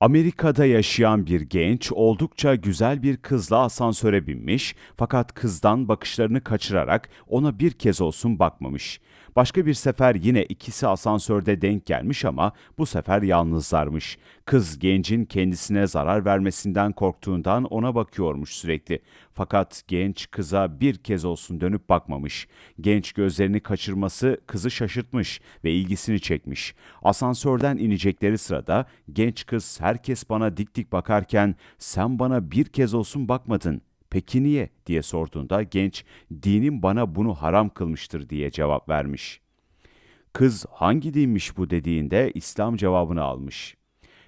Amerika'da yaşayan bir genç oldukça güzel bir kızla asansöre binmiş fakat kızdan bakışlarını kaçırarak ona bir kez olsun bakmamış. Başka bir sefer yine ikisi asansörde denk gelmiş ama bu sefer yalnızlarmış. Kız gencin kendisine zarar vermesinden korktuğundan ona bakıyormuş sürekli. Fakat genç kıza bir kez olsun dönüp bakmamış. Genç gözlerini kaçırması kızı şaşırtmış ve ilgisini çekmiş. Asansörden inecekleri sırada genç kız herkes bana dik dik bakarken sen bana bir kez olsun bakmadın. Peki niye diye sorduğunda genç dinim bana bunu haram kılmıştır diye cevap vermiş. Kız hangi dinmiş bu dediğinde İslam cevabını almış.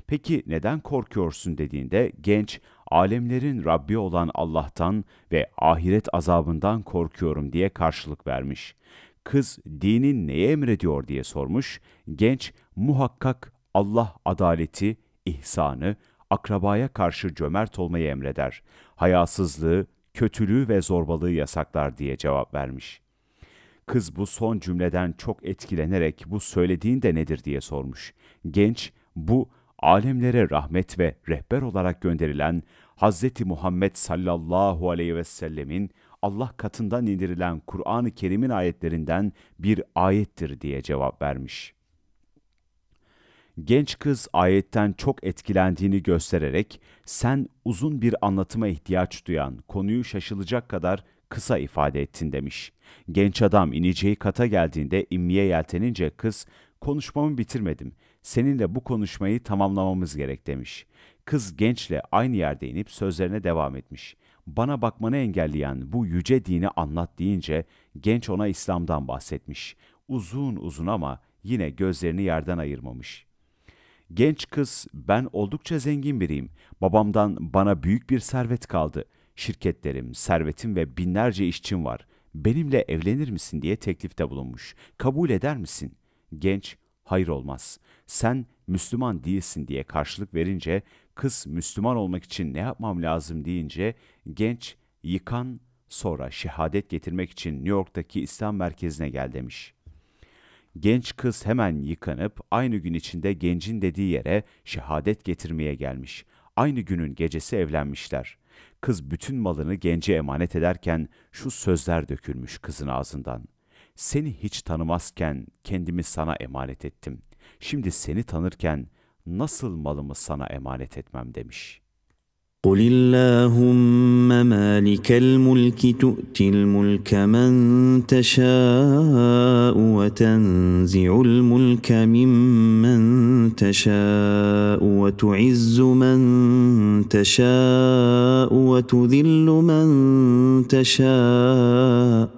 Peki neden korkuyorsun dediğinde genç alemlerin Rabbi olan Allah'tan ve ahiret azabından korkuyorum diye karşılık vermiş. Kız dinin neye emrediyor diye sormuş. Genç muhakkak Allah adaleti, ihsanı, akrabaya karşı cömert olmayı emreder. Hayasızlığı, kötülüğü ve zorbalığı yasaklar diye cevap vermiş. Kız bu son cümleden çok etkilenerek bu söylediğin de nedir diye sormuş. Genç bu alemlere rahmet ve rehber olarak gönderilen Hz. Muhammed sallallahu aleyhi ve sellemin Allah katından indirilen Kur'an-ı Kerim'in ayetlerinden bir ayettir diye cevap vermiş. Genç kız ayetten çok etkilendiğini göstererek sen uzun bir anlatıma ihtiyaç duyan konuyu şaşılacak kadar kısa ifade ettin demiş. Genç adam ineceği kata geldiğinde immiye yeltenince kız Konuşmamı bitirmedim. Seninle bu konuşmayı tamamlamamız gerek demiş. Kız gençle aynı yerde inip sözlerine devam etmiş. Bana bakmanı engelleyen bu yüce dini anlat deyince genç ona İslam'dan bahsetmiş. Uzun uzun ama yine gözlerini yerden ayırmamış. Genç kız ben oldukça zengin biriyim. Babamdan bana büyük bir servet kaldı. Şirketlerim, servetim ve binlerce işçim var.'' benimle evlenir misin diye teklifte bulunmuş. Kabul eder misin? Genç, hayır olmaz. Sen Müslüman değilsin diye karşılık verince, kız Müslüman olmak için ne yapmam lazım deyince, genç, yıkan, sonra şehadet getirmek için New York'taki İslam merkezine gel demiş. Genç kız hemen yıkanıp aynı gün içinde gencin dediği yere şehadet getirmeye gelmiş. Aynı günün gecesi evlenmişler. Kız bütün malını gence emanet ederken şu sözler dökülmüş kızın ağzından.'' seni hiç tanımazken kendimi sana emanet ettim. Şimdi seni tanırken nasıl malımı sana emanet etmem demiş. قُلِ اللّٰهُمَّ مَالِكَ الْمُلْكِ تُؤْتِ الْمُلْكَ مَنْ تَشَاءُ وَتَنْزِعُ الْمُلْكَ مِمَّنْ تَشَاءُ وَتُعِزُّ مَنْ تَشَاءُ وَتُذِلُّ مَنْ تَشَاءُ